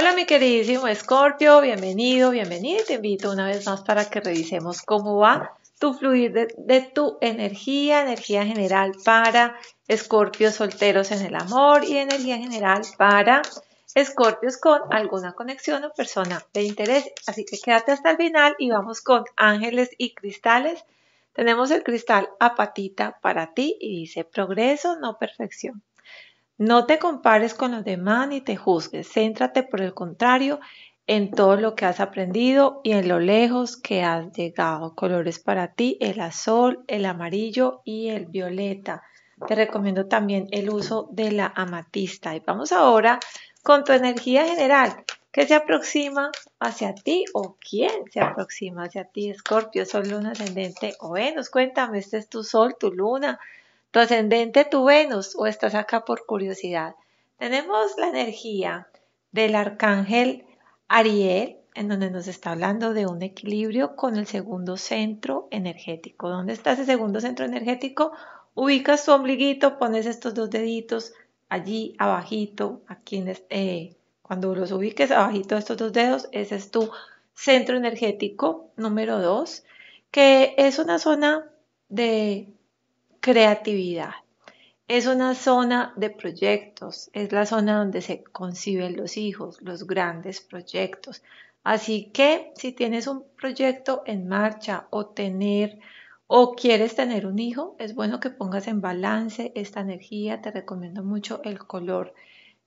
Hola mi queridísimo Escorpio, bienvenido, bienvenido, te invito una vez más para que revisemos cómo va tu fluir de, de tu energía, energía general para Escorpios solteros en el amor y energía general para Escorpios con alguna conexión o persona de interés. Así que quédate hasta el final y vamos con ángeles y cristales. Tenemos el cristal apatita para ti y dice progreso, no perfección. No te compares con los demás ni te juzgues. Céntrate, por el contrario, en todo lo que has aprendido y en lo lejos que has llegado. Colores para ti, el azul, el amarillo y el violeta. Te recomiendo también el uso de la amatista. Y vamos ahora con tu energía general. que se aproxima hacia ti o quién se aproxima hacia ti? Escorpio, Sol, Luna, Ascendente o Venus. Cuéntame, este es tu Sol, tu Luna, trascendente tu Venus o estás acá por curiosidad. Tenemos la energía del arcángel Ariel, en donde nos está hablando de un equilibrio con el segundo centro energético. ¿Dónde está ese segundo centro energético? Ubicas tu ombliguito, pones estos dos deditos allí abajito, aquí en eh, este, cuando los ubiques abajito estos dos dedos, ese es tu centro energético número 2, que es una zona de creatividad. Es una zona de proyectos, es la zona donde se conciben los hijos, los grandes proyectos. Así que si tienes un proyecto en marcha o tener o quieres tener un hijo, es bueno que pongas en balance esta energía. Te recomiendo mucho el color,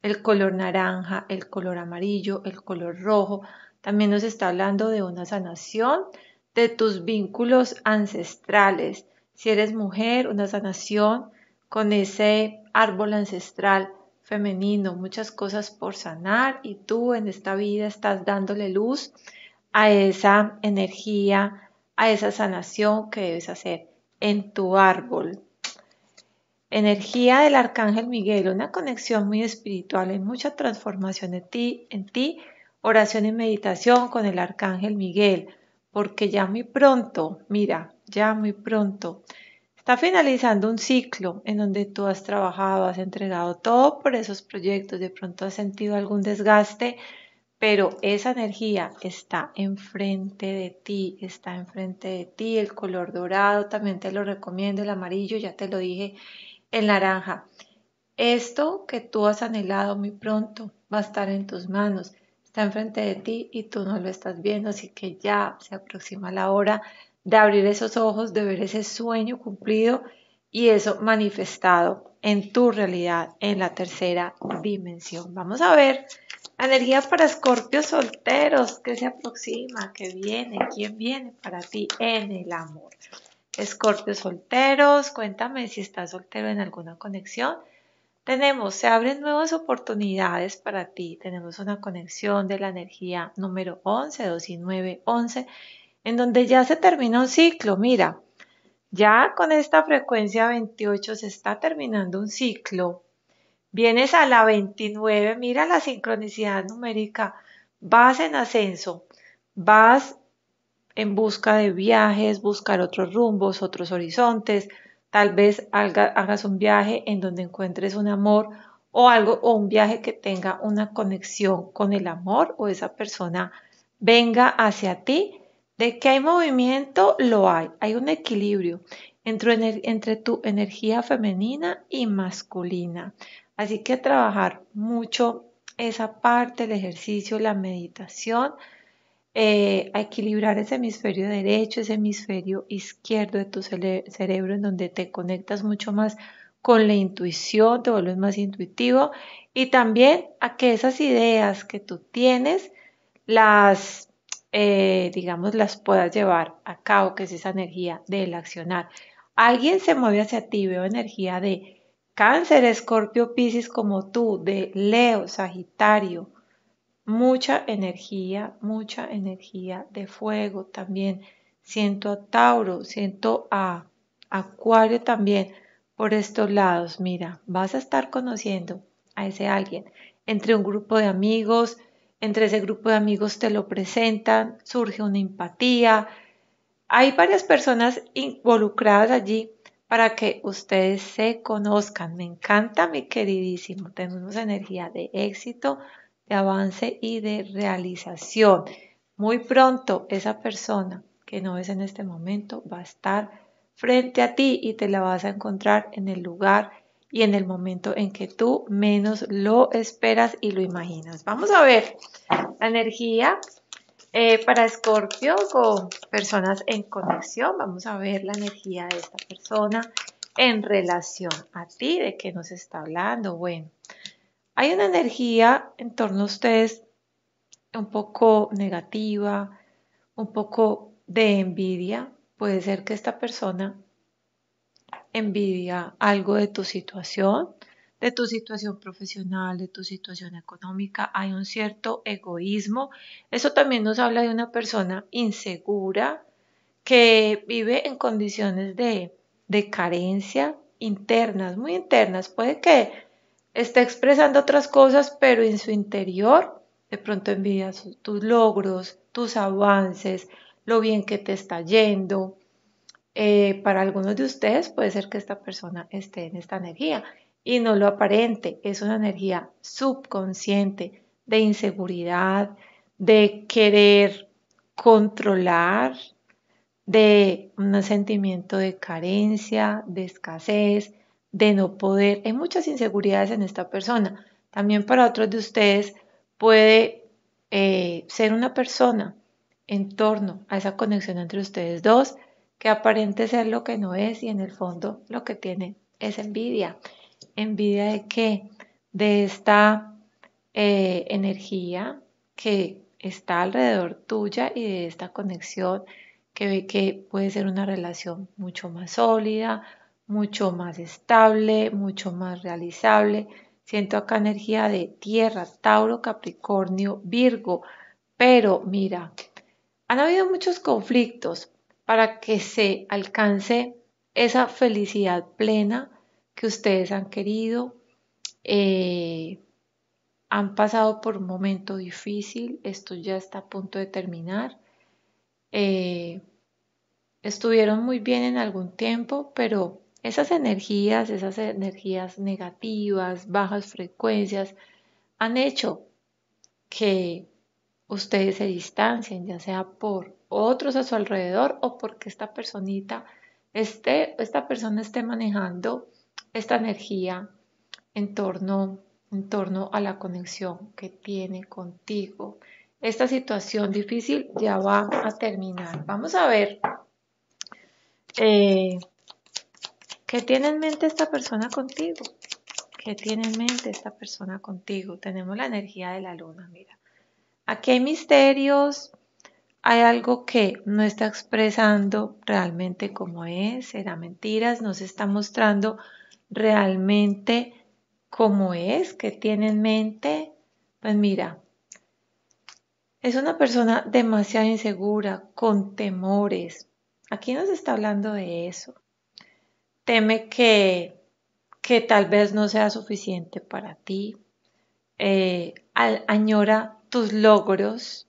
el color naranja, el color amarillo, el color rojo. También nos está hablando de una sanación de tus vínculos ancestrales si eres mujer, una sanación con ese árbol ancestral femenino, muchas cosas por sanar y tú en esta vida estás dándole luz a esa energía, a esa sanación que debes hacer en tu árbol. Energía del Arcángel Miguel, una conexión muy espiritual, hay mucha transformación en ti, en ti oración y meditación con el Arcángel Miguel porque ya muy pronto, mira, ya muy pronto, está finalizando un ciclo en donde tú has trabajado, has entregado todo por esos proyectos, de pronto has sentido algún desgaste, pero esa energía está enfrente de ti, está enfrente de ti, el color dorado también te lo recomiendo, el amarillo, ya te lo dije, el naranja. Esto que tú has anhelado muy pronto va a estar en tus manos está enfrente de ti y tú no lo estás viendo, así que ya se aproxima la hora de abrir esos ojos, de ver ese sueño cumplido y eso manifestado en tu realidad, en la tercera dimensión. Vamos a ver energía para escorpios solteros, que se aproxima, que viene, quién viene para ti en el amor. Escorpios solteros, cuéntame si estás soltero en alguna conexión tenemos, se abren nuevas oportunidades para ti. Tenemos una conexión de la energía número 11, 2 y 9, 11, en donde ya se termina un ciclo. Mira, ya con esta frecuencia 28 se está terminando un ciclo. Vienes a la 29, mira la sincronicidad numérica. Vas en ascenso, vas en busca de viajes, buscar otros rumbos, otros horizontes, Tal vez hagas un viaje en donde encuentres un amor o algo o un viaje que tenga una conexión con el amor o esa persona venga hacia ti. De que hay movimiento, lo hay. Hay un equilibrio entre, entre tu energía femenina y masculina. Así que trabajar mucho esa parte, el ejercicio, la meditación, eh, a equilibrar ese hemisferio derecho, ese hemisferio izquierdo de tu cerebro, en donde te conectas mucho más con la intuición, te vuelves más intuitivo y también a que esas ideas que tú tienes las, eh, digamos, las puedas llevar a cabo, que es esa energía del accionar. Alguien se mueve hacia ti, veo energía de cáncer, escorpio, piscis como tú, de leo, sagitario, mucha energía, mucha energía de fuego también. Siento a Tauro, siento a Acuario también por estos lados. Mira, vas a estar conociendo a ese alguien entre un grupo de amigos, entre ese grupo de amigos te lo presentan, surge una empatía. Hay varias personas involucradas allí para que ustedes se conozcan. Me encanta, mi queridísimo. Tenemos energía de éxito, avance y de realización. Muy pronto esa persona que no es en este momento va a estar frente a ti y te la vas a encontrar en el lugar y en el momento en que tú menos lo esperas y lo imaginas. Vamos a ver la energía eh, para Escorpio con personas en conexión. Vamos a ver la energía de esta persona en relación a ti, de qué nos está hablando. Bueno, hay una energía en torno a ustedes un poco negativa, un poco de envidia. Puede ser que esta persona envidia algo de tu situación, de tu situación profesional, de tu situación económica. Hay un cierto egoísmo. Eso también nos habla de una persona insegura que vive en condiciones de, de carencia internas, muy internas. Puede que está expresando otras cosas, pero en su interior de pronto envía tus logros, tus avances, lo bien que te está yendo. Eh, para algunos de ustedes puede ser que esta persona esté en esta energía y no lo aparente, es una energía subconsciente de inseguridad, de querer controlar, de un sentimiento de carencia, de escasez, de no poder. Hay muchas inseguridades en esta persona. También para otros de ustedes puede eh, ser una persona en torno a esa conexión entre ustedes dos que aparente ser lo que no es y en el fondo lo que tiene es envidia. ¿Envidia de qué? De esta eh, energía que está alrededor tuya y de esta conexión que ve que puede ser una relación mucho más sólida, mucho más estable, mucho más realizable. Siento acá energía de tierra, Tauro, Capricornio, Virgo. Pero mira, han habido muchos conflictos para que se alcance esa felicidad plena que ustedes han querido. Eh, han pasado por un momento difícil, esto ya está a punto de terminar. Eh, estuvieron muy bien en algún tiempo, pero esas energías, esas energías negativas, bajas frecuencias, han hecho que ustedes se distancien, ya sea por otros a su alrededor o porque esta personita esté, esta persona esté manejando esta energía en torno, en torno a la conexión que tiene contigo. Esta situación difícil ya va a terminar. Vamos a ver eh, ¿Qué tiene en mente esta persona contigo? ¿Qué tiene en mente esta persona contigo? Tenemos la energía de la luna, mira. Aquí hay misterios, hay algo que no está expresando realmente como es, será mentiras, no se está mostrando realmente cómo es, qué tiene en mente. Pues mira, es una persona demasiado insegura, con temores. Aquí nos está hablando de eso teme que, tal vez no sea suficiente para ti, eh, añora tus logros.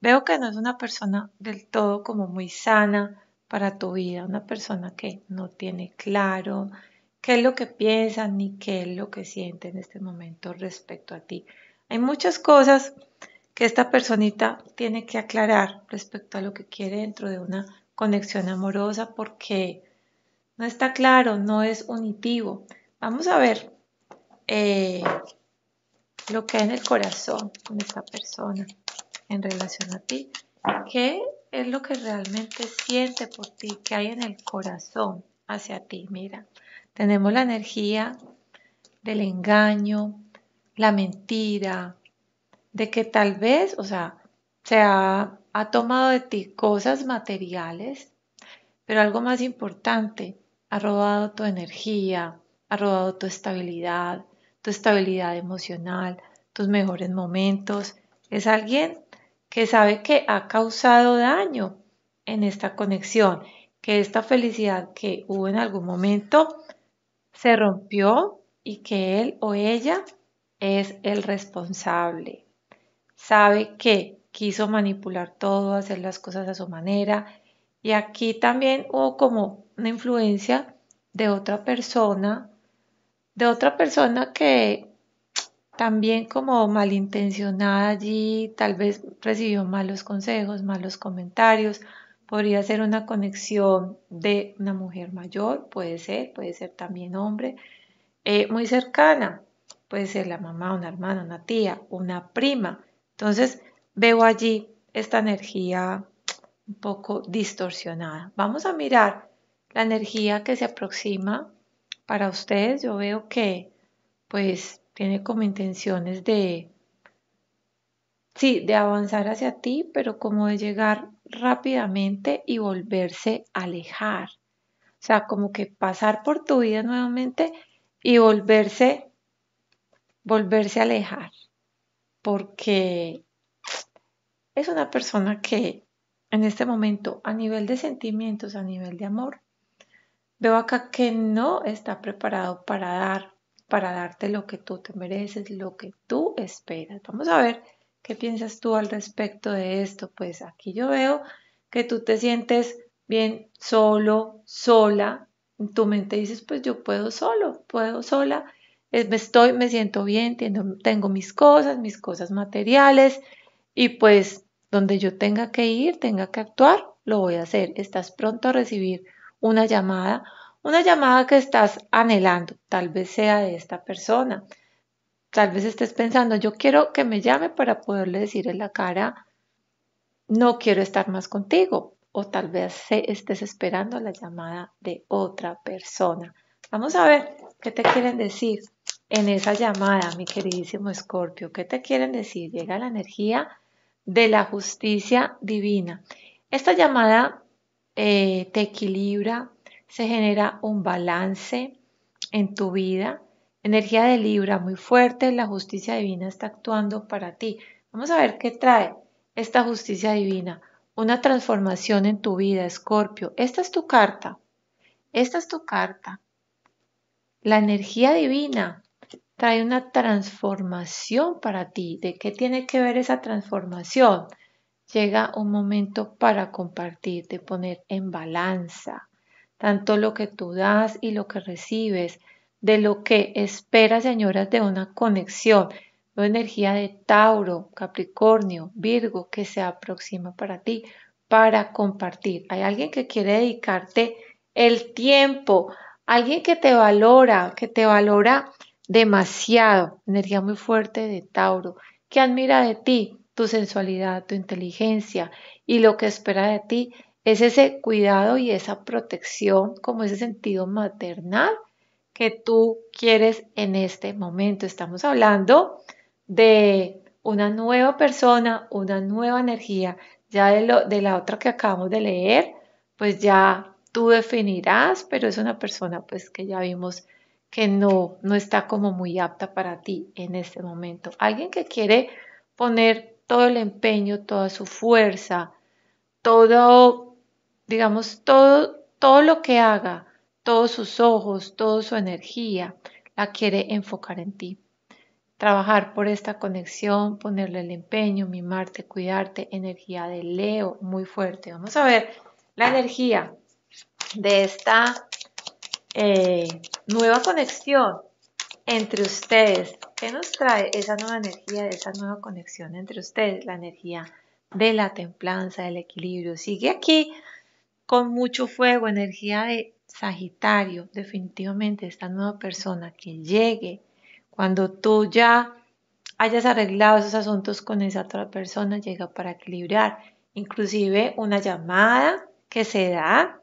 Veo que no es una persona del todo como muy sana para tu vida, una persona que no tiene claro qué es lo que piensa ni qué es lo que siente en este momento respecto a ti. Hay muchas cosas que esta personita tiene que aclarar respecto a lo que quiere dentro de una conexión amorosa porque no está claro, no es unitivo. Vamos a ver eh, lo que hay en el corazón con esta persona en relación a ti. ¿Qué es lo que realmente siente por ti? ¿Qué hay en el corazón hacia ti? Mira, tenemos la energía del engaño, la mentira, de que tal vez, o sea, se ha, ha tomado de ti cosas materiales, pero algo más importante, ha robado tu energía, ha robado tu estabilidad, tu estabilidad emocional, tus mejores momentos. Es alguien que sabe que ha causado daño en esta conexión, que esta felicidad que hubo en algún momento se rompió y que él o ella es el responsable. Sabe que quiso manipular todo, hacer las cosas a su manera, y aquí también hubo como una influencia de otra persona, de otra persona que también como malintencionada allí, tal vez recibió malos consejos, malos comentarios, podría ser una conexión de una mujer mayor, puede ser, puede ser también hombre, eh, muy cercana, puede ser la mamá, una hermana, una tía, una prima. Entonces veo allí esta energía un poco distorsionada. Vamos a mirar la energía que se aproxima para ustedes. Yo veo que pues tiene como intenciones de, sí, de avanzar hacia ti, pero como de llegar rápidamente y volverse a alejar. O sea, como que pasar por tu vida nuevamente y volverse, volverse a alejar. Porque es una persona que en este momento a nivel de sentimientos, a nivel de amor, veo acá que no está preparado para dar, para darte lo que tú te mereces, lo que tú esperas. Vamos a ver qué piensas tú al respecto de esto. Pues aquí yo veo que tú te sientes bien solo, sola. En tu mente dices, pues yo puedo solo, puedo sola. Me estoy, me siento bien, tengo mis cosas, mis cosas materiales y pues donde yo tenga que ir, tenga que actuar, lo voy a hacer. Estás pronto a recibir una llamada, una llamada que estás anhelando, tal vez sea de esta persona. Tal vez estés pensando, yo quiero que me llame para poderle decir en la cara, no quiero estar más contigo. O tal vez estés esperando la llamada de otra persona. Vamos a ver qué te quieren decir en esa llamada, mi queridísimo Escorpio. ¿Qué te quieren decir? Llega la energía de la justicia divina. Esta llamada eh, te equilibra, se genera un balance en tu vida. Energía de Libra muy fuerte, la justicia divina está actuando para ti. Vamos a ver qué trae esta justicia divina. Una transformación en tu vida, Escorpio. Esta es tu carta. Esta es tu carta. La energía divina trae una transformación para ti. ¿De qué tiene que ver esa transformación? Llega un momento para compartir, de poner en balanza tanto lo que tú das y lo que recibes, de lo que esperas, señoras, de una conexión, de energía de Tauro, Capricornio, Virgo que se aproxima para ti, para compartir. Hay alguien que quiere dedicarte el tiempo, alguien que te valora, que te valora demasiado, energía muy fuerte de Tauro, que admira de ti tu sensualidad, tu inteligencia y lo que espera de ti es ese cuidado y esa protección, como ese sentido maternal que tú quieres en este momento. Estamos hablando de una nueva persona, una nueva energía, ya de, lo, de la otra que acabamos de leer, pues ya tú definirás, pero es una persona pues que ya vimos que no, no está como muy apta para ti en este momento. Alguien que quiere poner todo el empeño, toda su fuerza, todo, digamos, todo, todo lo que haga, todos sus ojos, toda su energía, la quiere enfocar en ti. Trabajar por esta conexión, ponerle el empeño, mimarte, cuidarte, energía de Leo muy fuerte. Vamos a ver la energía de esta eh, nueva conexión entre ustedes. ¿Qué nos trae esa nueva energía, esa nueva conexión entre ustedes? La energía de la templanza, del equilibrio. Sigue aquí con mucho fuego, energía de Sagitario. Definitivamente esta nueva persona que llegue cuando tú ya hayas arreglado esos asuntos con esa otra persona, llega para equilibrar. Inclusive una llamada que se da,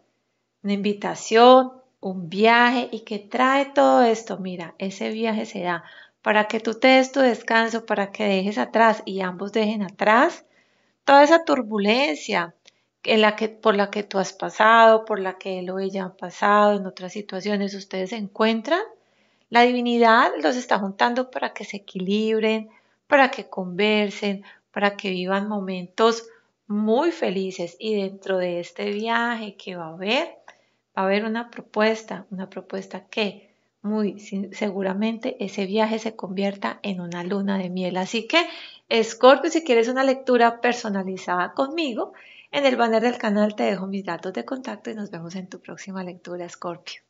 una invitación, un viaje y que trae todo esto. Mira, ese viaje se da para que tú te des tu descanso, para que dejes atrás y ambos dejen atrás toda esa turbulencia la que, por la que tú has pasado, por la que él o ella han pasado, en otras situaciones ustedes se encuentran. La divinidad los está juntando para que se equilibren, para que conversen, para que vivan momentos muy felices y dentro de este viaje que va a haber, va a haber una propuesta, una propuesta que muy seguramente ese viaje se convierta en una luna de miel. Así que, Scorpio, si quieres una lectura personalizada conmigo, en el banner del canal te dejo mis datos de contacto y nos vemos en tu próxima lectura, Scorpio.